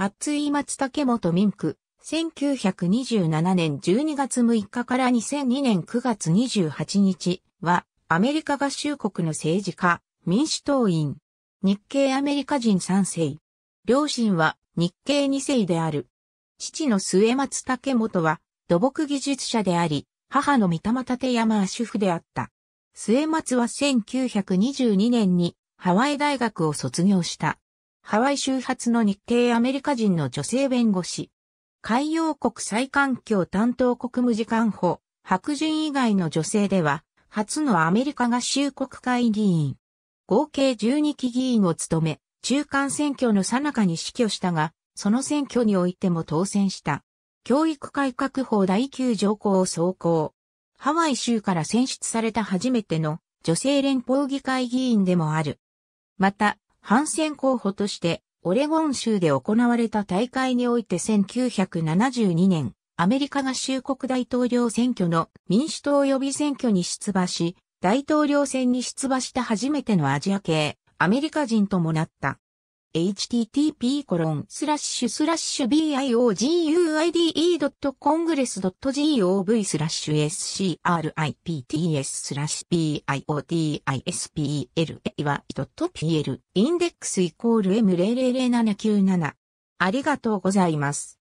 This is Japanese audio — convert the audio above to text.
パッツイ松竹ミ民区、1927年12月6日から2002年9月28日は、アメリカ合衆国の政治家、民主党員、日系アメリカ人3世。両親は日系2世である。父の末松竹本は土木技術者であり、母の三玉立山は主婦であった。末松は1922年にハワイ大学を卒業した。ハワイ州発の日系アメリカ人の女性弁護士。海洋国際環境担当国務次官補、白人以外の女性では、初のアメリカ合衆国会議員。合計12期議員を務め、中間選挙の最中に死去したが、その選挙においても当選した。教育改革法第9条項を走行。ハワイ州から選出された初めての女性連邦議会議員でもある。また、反戦候補として、オレゴン州で行われた大会において1972年、アメリカ合衆国大統領選挙の民主党予備選挙に出馬し、大統領選に出馬した初めてのアジア系、アメリカ人ともなった。http://bioguide.congress.gov コロンススララッッシシュュスラッシュ scripts スラッシュ biotispl.pl インデックスイコール M000797 ありがとうございます。